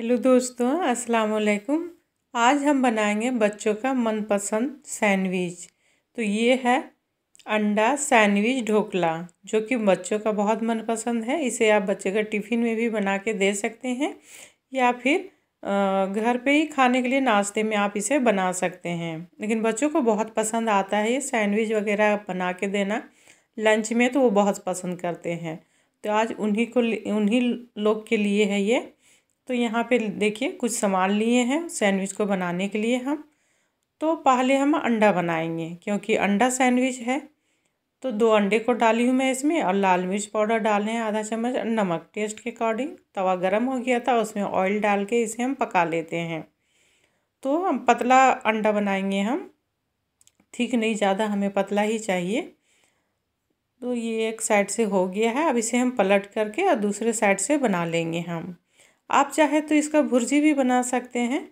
hello दोस्तों अस्सलाम वालेकुम आज हम बनाएंगे बच्चों का मनपसंद सैंडविच तो ये है अंडा सैंडविच ढोकला जो कि बच्चों का बहुत मनपसंद है इसे आप बच्चे का टिफ़िन में भी बना के दे सकते हैं या फिर घर पे ही खाने के लिए नाश्ते में आप इसे बना सकते हैं लेकिन बच्चों को बहुत पसंद आता है ये सैंडविच वगैरह बना के देना लंच में तो वो बहुत पसंद करते हैं तो आज उन्हीं को उन्हीं लोग के लिए है ये तो यहाँ पे देखिए कुछ सामान लिए हैं सैंडविच को बनाने के लिए हम तो पहले हम अंडा बनाएंगे क्योंकि अंडा सैंडविच है तो दो अंडे को डाली हूँ मैं इसमें और लाल मिर्च पाउडर डाले हैं आधा चम्मच नमक टेस्ट के अकॉर्डिंग तवा गर्म हो गया था उसमें ऑयल डाल के इसे हम पका लेते हैं तो हम पतला अंडा बनाएंगे हम ठीक नहीं ज़्यादा हमें पतला ही चाहिए तो ये एक साइड से हो गया है अब इसे हम पलट करके और दूसरे साइड से बना लेंगे हम आप चाहे तो इसका भुर्जी भी बना सकते हैं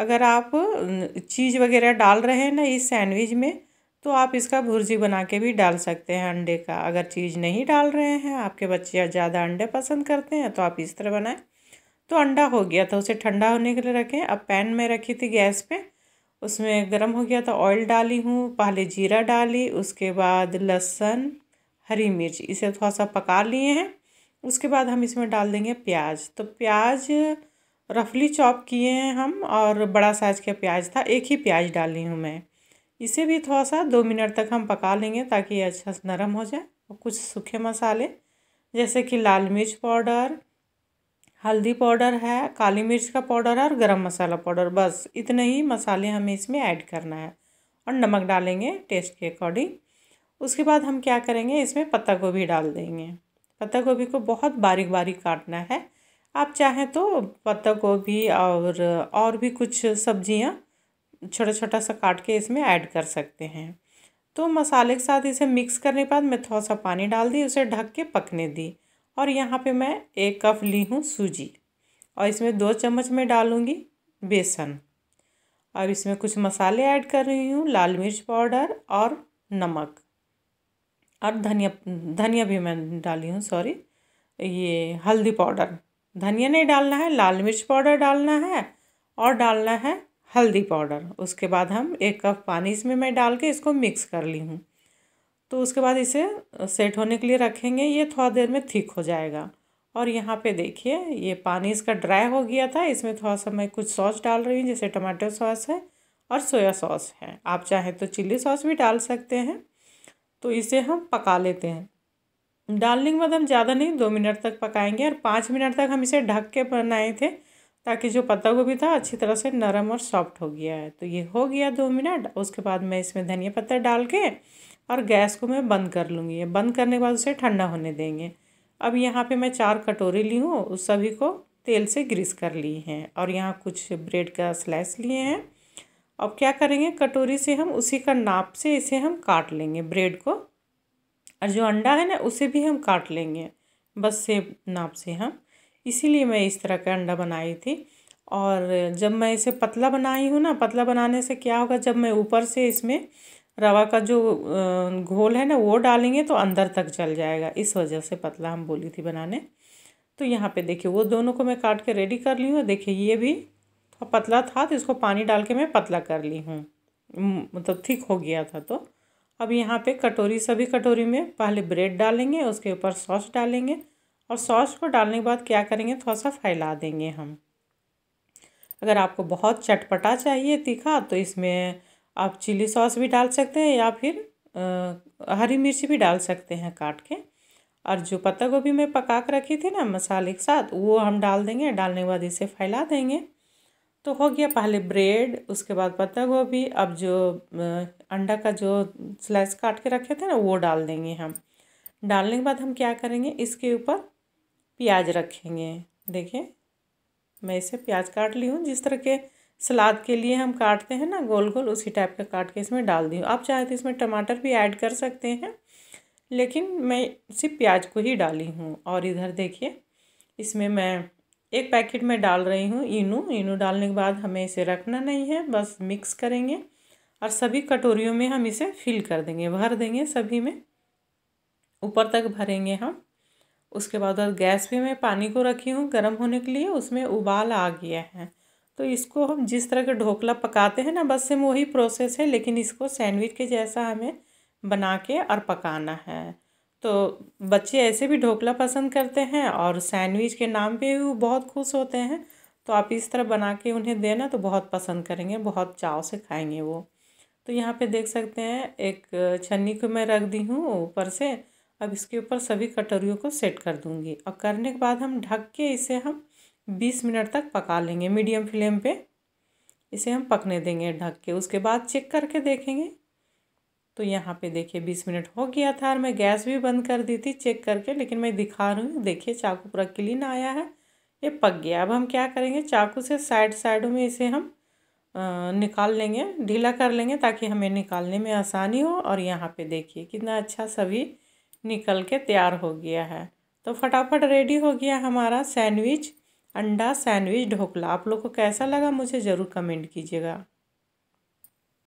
अगर आप चीज़ वगैरह डाल रहे हैं ना इस सैंडविच में तो आप इसका भुर्जी बना के भी डाल सकते हैं अंडे का अगर चीज़ नहीं डाल रहे हैं आपके बच्चे ज़्यादा अंडे पसंद करते हैं तो आप इस तरह बनाएं तो अंडा हो गया था उसे ठंडा होने के लिए रखें अब पैन में रखी थी गैस पे उसमें गर्म हो गया था ऑयल डाली हूँ पहले जीरा डाली उसके बाद लहसुन हरी मिर्च इसे थोड़ा सा पका लिए हैं उसके बाद हम इसमें डाल देंगे प्याज तो प्याज रफली चॉप किए हैं हम और बड़ा साइज़ का प्याज था एक ही प्याज डाली हूँ मैं इसे भी थोड़ा सा दो मिनट तक हम पका लेंगे ताकि ये अच्छा नरम हो जाए और कुछ सूखे मसाले जैसे कि लाल मिर्च पाउडर हल्दी पाउडर है काली मिर्च का पाउडर है और गरम मसाला पाउडर बस इतने ही मसाले हमें इसमें ऐड करना है और नमक डालेंगे टेस्ट के अकॉर्डिंग उसके बाद हम क्या करेंगे इसमें पत्ता गोभी डाल देंगे पत्ता गोभी को बहुत बारीक बारीक काटना है आप चाहें तो पत्ता गोभी और और भी कुछ सब्जियां छोटा छोटा सा काट के इसमें ऐड कर सकते हैं तो मसाले के साथ इसे मिक्स करने के बाद मैं थोड़ा सा पानी डाल दी उसे ढक के पकने दी और यहाँ पे मैं एक कप ली हूँ सूजी और इसमें दो चम्मच मैं डालूँगी बेसन अब इसमें कुछ मसाले ऐड कर रही हूँ लाल मिर्च पाउडर और नमक और धनिया धनिया भी मैं डाली हूँ सॉरी ये हल्दी पाउडर धनिया नहीं डालना है लाल मिर्च पाउडर डालना है और डालना है हल्दी पाउडर उसके बाद हम एक कप पानी इसमें मैं डाल के इसको मिक्स कर ली हूँ तो उसके बाद इसे सेट होने के लिए रखेंगे ये थोड़ा देर में थिक हो जाएगा और यहाँ पे देखिए ये पानी इसका ड्राई हो गया था इसमें थोड़ा सा मैं कुछ सॉस डाल रही हूँ जैसे टमाटर सॉस है और सोया सॉस है आप चाहें तो चिल्ली सॉस भी डाल सकते हैं तो इसे हम पका लेते हैं डालने के बाद हम ज़्यादा नहीं दो मिनट तक पकाएंगे और पाँच मिनट तक हम इसे ढक के बनाए थे ताकि जो पत्ता गोभी था अच्छी तरह से नरम और सॉफ्ट हो गया है तो ये हो गया दो मिनट उसके बाद मैं इसमें धनिया पत्ता डाल के और गैस को मैं बंद कर लूँगी बंद करने के बाद उसे ठंडा होने देंगे अब यहाँ पे मैं चार कटोरी ली हूँ उस सभी को तेल से ग्रीस कर ली हैं और यहाँ कुछ ब्रेड का स्लाइस लिए हैं अब क्या करेंगे कटोरी से हम उसी का नाप से इसे हम काट लेंगे ब्रेड को और जो अंडा है ना उसे भी हम काट लेंगे बस से नाप से हम इसीलिए मैं इस तरह का अंडा बनाई थी और जब मैं इसे पतला बनाई हूँ ना पतला बनाने से क्या होगा जब मैं ऊपर से इसमें रवा का जो घोल है ना वो डालेंगे तो अंदर तक चल जाएगा इस वजह से पतला हम बोली थी बनाने तो यहाँ पे देखिए वो दोनों को मैं काट के रेडी कर ली हूँ देखिए ये भी और पतला था तो इसको पानी डाल के मैं पतला कर ली हूँ मतलब थिक हो गया था तो अब यहाँ पे कटोरी सभी कटोरी में पहले ब्रेड डालेंगे उसके ऊपर सॉस डालेंगे और सॉस को डालने के बाद क्या करेंगे थोड़ा सा फैला देंगे हम अगर आपको बहुत चटपटा चाहिए तीखा तो इसमें आप चिली सॉस भी डाल सकते हैं या फिर आ, हरी मिर्ची भी डाल सकते हैं काट के और जो पत्ता गोभी मैं पका कर रखी थी ना मसाले के साथ वो हम डाल देंगे डालने के बाद इसे फैला देंगे तो हो गया पहले ब्रेड उसके बाद पत्ता गोभी अब जो अंडा का जो स्लाइस काट के रखे थे ना वो डाल देंगे हम डालने के बाद हम क्या करेंगे इसके ऊपर प्याज रखेंगे देखिए मैं इसे प्याज काट ली हूँ जिस तरह के सलाद के लिए हम काटते हैं ना गोल गोल उसी टाइप का काट के इसमें डाल दी हूँ आप चाहे तो इसमें टमाटर भी ऐड कर सकते हैं लेकिन मैं सिर्फ प्याज को ही डाली हूँ और इधर देखिए इसमें मैं एक पैकेट में डाल रही हूँ इनू इनू डालने के बाद हमें इसे रखना नहीं है बस मिक्स करेंगे और सभी कटोरियों में हम इसे फिल कर देंगे भर देंगे सभी में ऊपर तक भरेंगे हम उसके बाद और गैस पे मैं पानी को रखी हूँ गर्म होने के लिए उसमें उबाल आ गया है तो इसको हम जिस तरह का ढोकला पकाते हैं ना बस सेम वही प्रोसेस है लेकिन इसको सैंडविच के जैसा हमें बना के और पकाना है तो बच्चे ऐसे भी ढोकला पसंद करते हैं और सैंडविच के नाम पे भी वो बहुत खुश होते हैं तो आप इस तरह बना के उन्हें देना तो बहुत पसंद करेंगे बहुत चाव से खाएंगे वो तो यहाँ पे देख सकते हैं एक छन्नी को मैं रख दी हूँ ऊपर से अब इसके ऊपर सभी कटोरियों को सेट कर दूँगी और करने के बाद हम ढक के इसे हम बीस मिनट तक पका लेंगे मीडियम फ्लेम पर इसे हम पकने देंगे ढक के उसके बाद चेक करके देखेंगे तो यहाँ पे देखिए बीस मिनट हो गया था और मैं गैस भी बंद कर दी थी चेक करके लेकिन मैं दिखा रही हूँ देखिए चाकू पूरा क्लीन आया है ये पक गया अब हम क्या करेंगे चाकू से साइड साइडों में इसे हम निकाल लेंगे ढीला कर लेंगे ताकि हमें निकालने में आसानी हो और यहाँ पे देखिए कितना अच्छा सभी निकल के तैयार हो गया है तो फटाफट रेडी हो गया हमारा सैंडविच अंडा सैंडविच ढोकला आप लोग को कैसा लगा मुझे ज़रूर कमेंट कीजिएगा